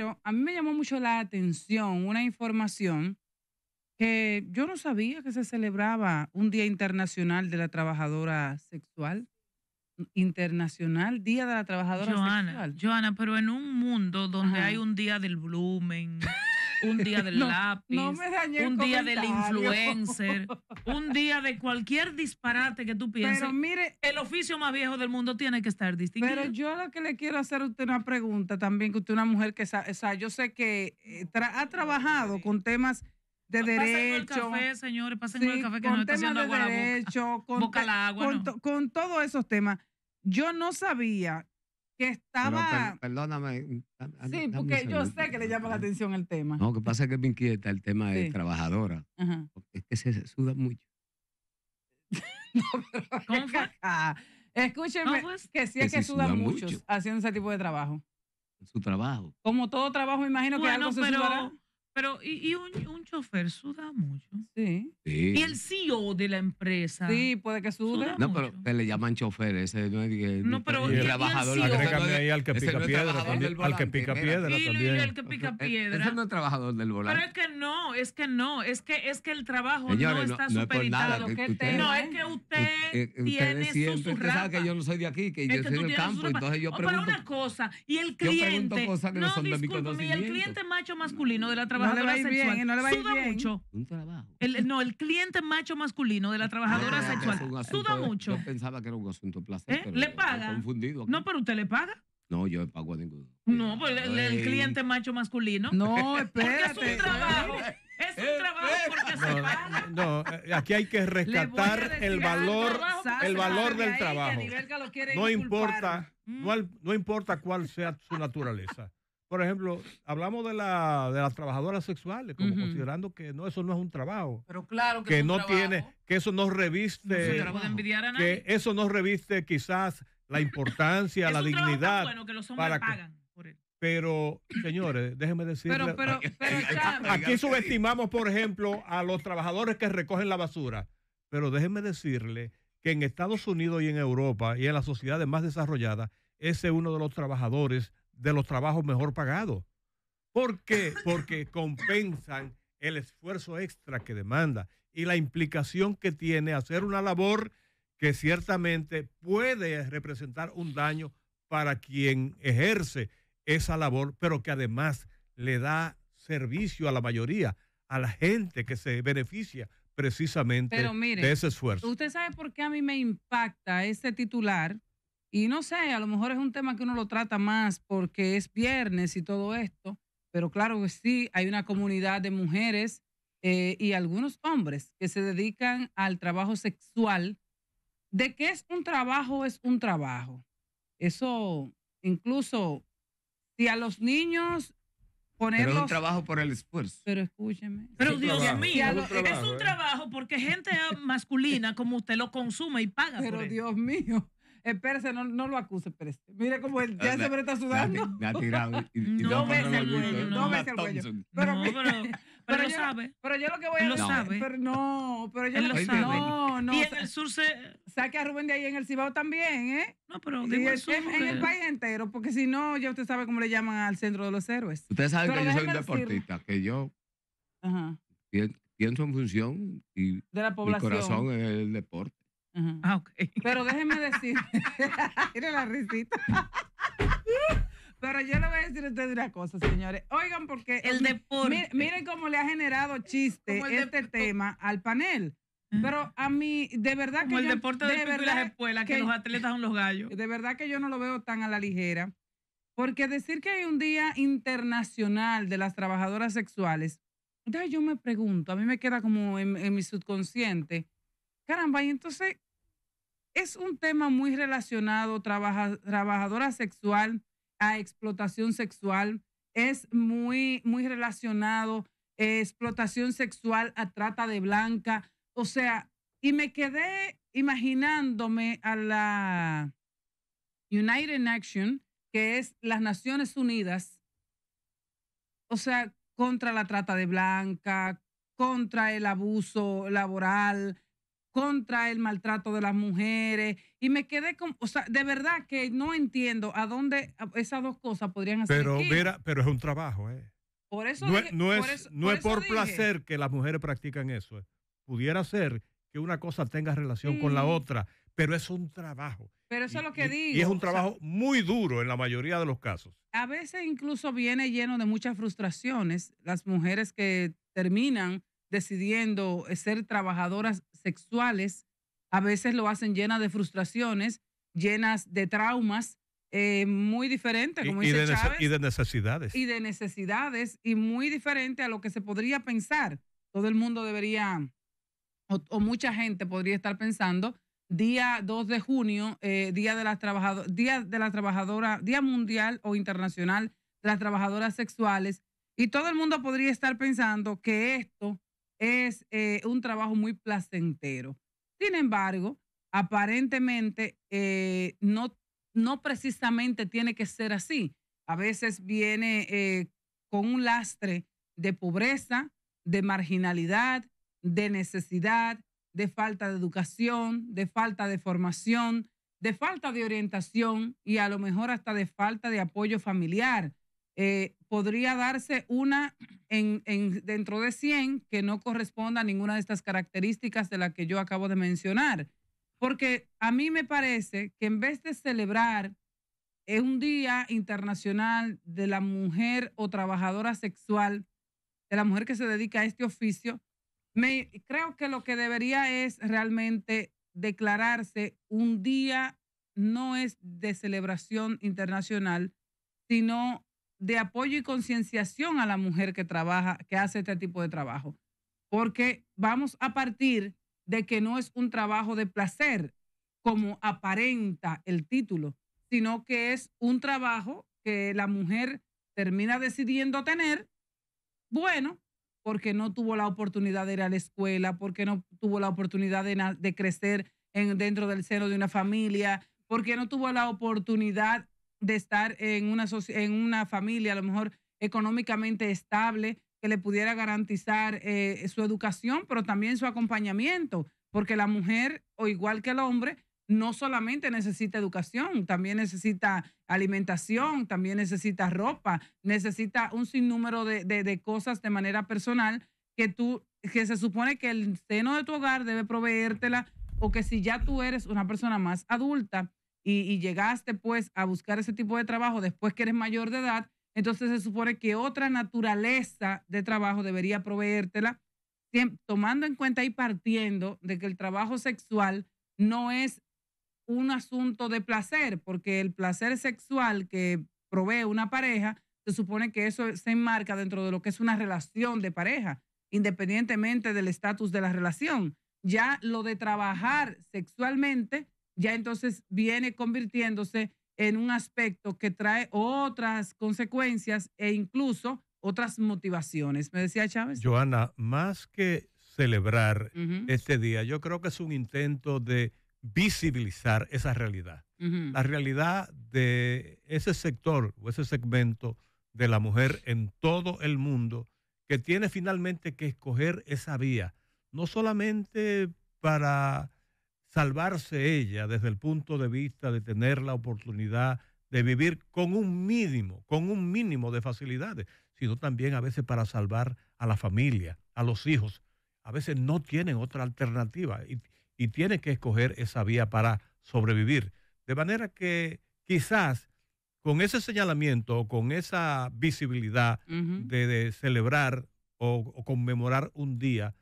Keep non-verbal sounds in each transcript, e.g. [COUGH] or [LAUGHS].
Pero a mí me llamó mucho la atención una información que yo no sabía que se celebraba un Día Internacional de la Trabajadora Sexual. Internacional Día de la Trabajadora Sexual. Joana, pero en un mundo donde hay un día del blumen. [LAUGHS] [LAUGHS] un día del lápiz, un día del influencer, un día de cualquier disparate que tú pienses. Pero mire, el oficio más viejo del mundo tiene que estar distinguido. Pero yo lo que le quiero hacer a usted una pregunta también, que usted es una mujer que, o sea, yo sé que eh, ha trabajado con temas de derecho. Pásenlo el café, señores, pásenlo el café que no está haciendo de agua boca. Con, con todos esos temas. Yo no sabía que estaba. perdóname. Mm, sí, porque yo sé que le llama la atención el tema. No, que pasa es que me inquieta el tema de trabajadora. Porque es que se suda mucho. [LAUGHS] no, Escúcheme, pues, que sí es que, suda, muchos mucho. haciendo ese tipo de trabajo. Su trabajo. Como todo trabajo, imagino que algo se pero... Pero, ¿y, un, un, chofer suda mucho? Sí. ¿Y el CEO de la empresa? Sí, puede que sude. Suda no, pero le llaman chofer, ese no es no, pero, el, el trabajador. El Agrégame ahí al que pica piedra, también, al que pica piedra también. Y el que pica eh, piedra. Ese no es trabajador del volante. Pero es que no, es que no, es que, es que el trabajo no está no, no, es que usted, eh, eh, tiene siempre, su, Usted sabe que yo no soy de aquí, que yo soy del campo, entonces yo pregunto. Oh, pero una cosa, y el cliente, no, discúlpeme, y el cliente macho masculino de la trabajadora no le va a ir bien, no le va a ir suda mucho. Un trabajo. no, el cliente macho masculino de la ah, trabajadora sexual suda mucho. Yo pensaba que era un asunto placer. ¿Eh? Pero ¿Le paga? Confundido No, pero usted le paga. No, yo pago a ninguno. No, pues el, cliente macho masculino. No, espérate. es un trabajo. Es un trabajo porque se eh, paga. Eh, no, aquí hay que rescatar el valor, el valor del trabajo. No importa, mm. no importa cuál sea su naturaleza por ejemplo, hablamos de, la, de las trabajadoras sexuales, como considerando que no, eso no es un trabajo. Pero claro que, no tiene, que eso no reviste, que eso no reviste quizás la importancia, [LAUGHS] la dignidad. Bueno que los hombres para pagan por él. Pero, señores, déjenme decirles, pero, pero, aquí subestimamos, por ejemplo, a los trabajadores que recogen la basura. Pero déjenme decirle que en Estados Unidos y en Europa y en las sociedades más desarrolladas, ese es uno de los trabajadores de los trabajos mejor pagados. ¿Por qué? Porque compensan el esfuerzo extra que demanda y la implicación que tiene hacer una labor que ciertamente puede representar un daño para quien ejerce esa labor, pero que además le da servicio a la mayoría, a la gente que se beneficia precisamente de ese esfuerzo. ¿Usted sabe por qué a mí me impacta este titular? Y no sé, a lo mejor es un tema que uno lo trata más porque es viernes y todo esto, pero claro que sí, hay una comunidad de mujeres eh, y algunos hombres que se dedican al trabajo sexual. De qué es un trabajo, es un trabajo. Eso, incluso, si a los niños Ponerlos... Pero es un trabajo por el esfuerzo. Pero escúcheme. Pero Dios mío, es un, ¿eh? trabajo, porque gente masculina como usted lo consume y paga. Pero Dios mío, Espérese, no, no lo acuse, espérese. Mire cómo él ya ah, se me está sudando. Me ha tirado. Y, [LAUGHS] no, me el cuello. No, el cuello. [LAUGHS] Pero, pero, lo yo, sabe. Pero yo lo que voy a decir. sabe. Pero no, pero yo lo, sabe. No, Y en el sur se. Saque a Rubén de ahí en el Cibao también, ¿eh? No, pero digo el, en, el país eh. entero, porque si no, ya usted sabe cómo le llaman al centro de los héroes. Usted sabe que yo soy un deportista, que yo. Ajá. Pienso en función y de la población. mi corazón es el deporte. Ah, Pero déjenme decir, [LAUGHS] mire la risita. Pero yo le voy a decir a ustedes una cosa, señores. Oigan, porque. El Miren, cómo le ha generado chiste este tema al panel. Pero a mí, de verdad que. el deporte de, verdad, las espuelas, que, los atletas son los gallos. De verdad que yo no lo veo tan a la ligera. Porque decir que hay un Día Internacional de las Trabajadoras Sexuales, entonces yo me pregunto, a mí me queda como en mi subconsciente, Caramba, y entonces es un tema muy relacionado, trabajadora sexual a explotación sexual, es muy, muy relacionado, eh, explotación sexual a trata de blanca, o sea, y me quedé imaginándome a la United Action, que es las Naciones Unidas, o sea, contra la trata de blanca, contra el abuso laboral, contra el maltrato de las mujeres y me quedé con, o sea, de verdad que no entiendo a dónde esas dos cosas podrían hacer. Pero pero es un trabajo, ¿eh? Por eso no, es, por, no es por placer que las mujeres practican eso. Eh. Pudiera ser que una cosa tenga relación con la mm. otra, pero es un trabajo. Pero eso es lo que digo. Y es un trabajo muy duro en la mayoría de los casos. A veces incluso viene lleno de muchas frustraciones las mujeres que terminan decidiendo ser trabajadoras sexuales, a veces lo hacen llenas de frustraciones, llenas de traumas, eh, muy diferentes, como y, dice y de, y de necesidades. Y de necesidades, y muy diferente a lo que se podría pensar. Todo el mundo debería, o, mucha gente podría estar pensando, día 2 de junio, eh, día, de las trabajadoras día de la trabajadora, día mundial o internacional las trabajadoras sexuales, y todo el mundo podría estar pensando que esto es eh, un trabajo muy placentero. Sin embargo, aparentemente eh, no, no precisamente tiene que ser así. A veces viene eh, con un lastre de pobreza, de marginalidad, de necesidad, de falta de educación, de falta de formación, de falta de orientación y a lo mejor hasta de falta de apoyo familiar. Eh, podría darse una en, dentro de 100 que no corresponda a ninguna de estas características de las que yo acabo de mencionar. Porque a mí me parece que en vez de celebrar es un Día Internacional de la Mujer o Trabajadora Sexual, de la mujer que se dedica a este oficio, me, creo que lo que debería es realmente declararse un día no es de celebración internacional, sino de apoyo y concienciación a la mujer que trabaja, que hace este tipo de trabajo. Porque vamos a partir de que no es un trabajo de placer, como aparenta el título, sino que es un trabajo que la mujer termina decidiendo tener, bueno, porque no tuvo la oportunidad de ir a la escuela, porque no tuvo la oportunidad de, crecer dentro del seno de una familia, porque no tuvo la oportunidad de estar en una, en una familia a lo mejor económicamente estable que le pudiera garantizar eh, su educación, pero también su acompañamiento, porque la mujer, o igual que el hombre, no solamente necesita educación, también necesita alimentación, también necesita ropa, necesita un sinnúmero de, de, cosas de manera personal que tú, que se supone que el seno de tu hogar debe proveértela, o que si ya tú eres una persona más adulta, y, llegaste pues a buscar ese tipo de trabajo después que eres mayor de edad, entonces se supone que otra naturaleza de trabajo debería proveértela, tomando en cuenta y partiendo de que el trabajo sexual no es un asunto de placer, porque el placer sexual que provee una pareja, se supone que eso se enmarca dentro de lo que es una relación de pareja, independientemente del estatus de la relación. Ya lo de trabajar sexualmente ya entonces viene convirtiéndose en un aspecto que trae otras consecuencias e incluso otras motivaciones. Me decía Chávez. Joana, más que celebrar este día, yo creo que es un intento de visibilizar esa realidad. La realidad de ese sector o ese segmento de la mujer en todo el mundo que tiene finalmente que escoger esa vía, no solamente para salvarse ella desde el punto de vista de tener la oportunidad de vivir con un mínimo, con un mínimo de facilidades, sino también a veces para salvar a la familia, a los hijos. A veces no tienen otra alternativa y, tienen que escoger esa vía para sobrevivir. De manera que quizás con ese señalamiento, con esa visibilidad de, celebrar o conmemorar un día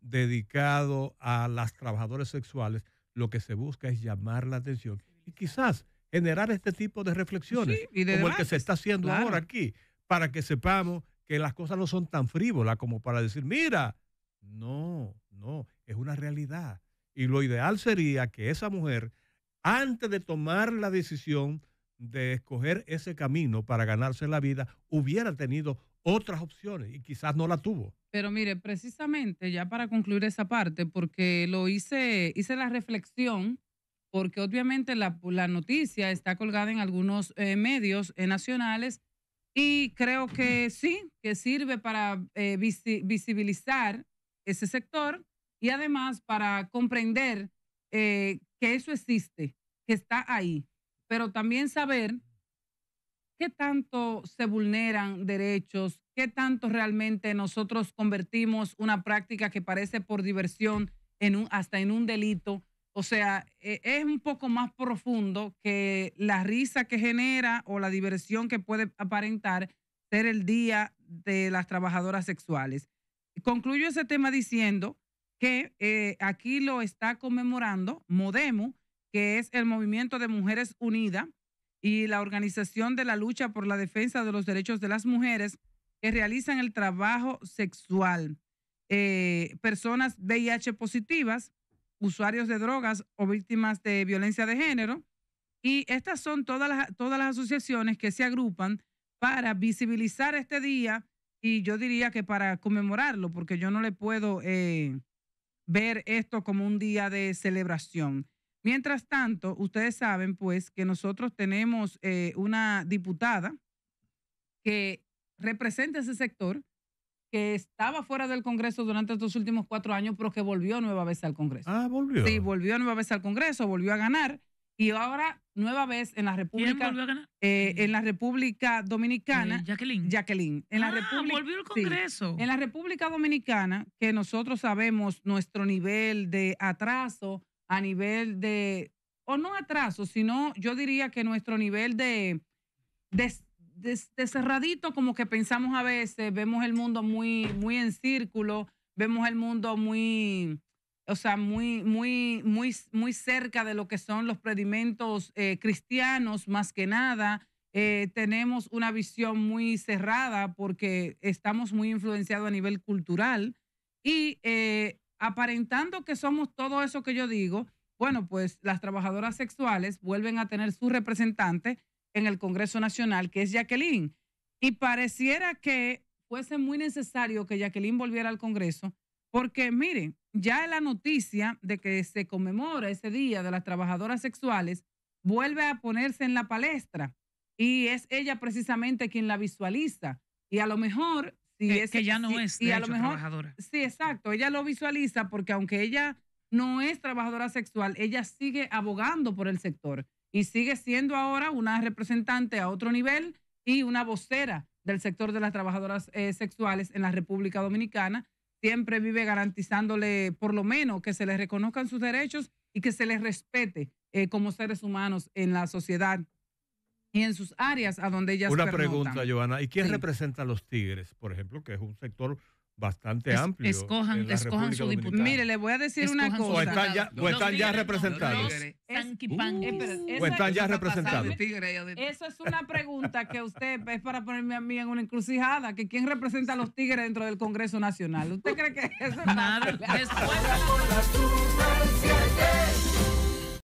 dedicado a las trabajadoras sexuales, lo que se busca es llamar la atención y quizás generar este tipo de reflexiones como el que se está haciendo ahora aquí, para que sepamos que las cosas no son tan frívolas como para decir, mira, no, no, es una realidad. Y lo ideal sería que esa mujer, antes de tomar la decisión de escoger ese camino para ganarse la vida, hubiera tenido otras opciones y quizás no la tuvo. Pero mire, precisamente ya para concluir esa parte, porque lo hice, hice la reflexión, porque obviamente la, la noticia está colgada en algunos eh, medios eh, nacionales y creo que sí, que sirve para eh, visibilizar ese sector y además para comprender que eso existe, que está ahí, pero también saber ¿qué tanto se vulneran derechos? ¿Qué tanto realmente nosotros convertimos una práctica que parece por diversión hasta en un delito? O sea, e, es un poco más profundo que la risa que genera o la diversión que puede aparentar ser el día de las trabajadoras sexuales. Concluyo ese tema diciendo que eh, aquí lo está conmemorando Modemo, que es el movimiento de Mujeres Unidas, y la Organización de la Lucha por la Defensa de los Derechos de las Mujeres que realizan el trabajo sexual. Eh, personas VIH positivas, usuarios de drogas o víctimas de violencia de género. Y estas son todas las, todas las asociaciones que se agrupan para visibilizar este día y yo diría que para conmemorarlo, porque yo no le puedo eh, ver esto como un día de celebración. Mientras tanto, ustedes saben pues que nosotros tenemos eh, una diputada que representa ese sector, que estaba fuera del Congreso durante estos últimos cuatro años, pero que volvió nueva vez al Congreso. Ah, volvió. Sí, volvió nueva vez al Congreso, volvió a ganar. Y ahora, nueva vez en la República. Volvió a ganar? Eh, en la República Dominicana. Eh, Jacqueline. Jacqueline. En la ah, volvió al Congreso. en la República Dominicana, que nosotros sabemos nuestro nivel de atraso, a nivel de, o no atraso, sino yo diría que nuestro nivel de, de, cerradito, como que pensamos a veces, vemos el mundo muy, muy en círculo, vemos el mundo muy, o sea, muy, muy, muy, muy cerca de lo que son los predimentos eh, cristianos, más que nada. Eh, tenemos una visión muy cerrada porque estamos muy influenciados a nivel cultural y eh, aparentando que somos todo eso que yo digo, bueno, pues las trabajadoras sexuales vuelven a tener su representante en el Congreso Nacional, que es Jacqueline. Y pareciera que fuese muy necesario que Jacqueline volviera al Congreso, porque miren, ya la noticia de que se conmemora ese día de las trabajadoras sexuales vuelve a ponerse en la palestra y es ella precisamente quien la visualiza. Y a lo mejor es, que ya no es trabajadora. Sí, exacto. Ella lo visualiza porque aunque ella no es trabajadora sexual, ella sigue abogando por el sector y sigue siendo ahora una representante a otro nivel y una vocera del sector de las trabajadoras eh, sexuales en la República Dominicana. Siempre vive garantizándole por lo menos que se les reconozcan sus derechos y que se les respete eh, como seres humanos en la sociedad y en sus áreas a donde ellas Una pregunta, Joana, ¿y quién representa a los Tigres, por ejemplo, que es un sector bastante amplio? Escojan, escojan su diputado. Mire, le voy a decir una cosa. O están ya, representados. Eh, uh. o están ya representados. Eso es una pregunta que usted es para ponerme a mí en una encrucijada, que quién representa a los Tigres dentro del Congreso Nacional. ¿Usted cree que eso es nada? [LAUGHS]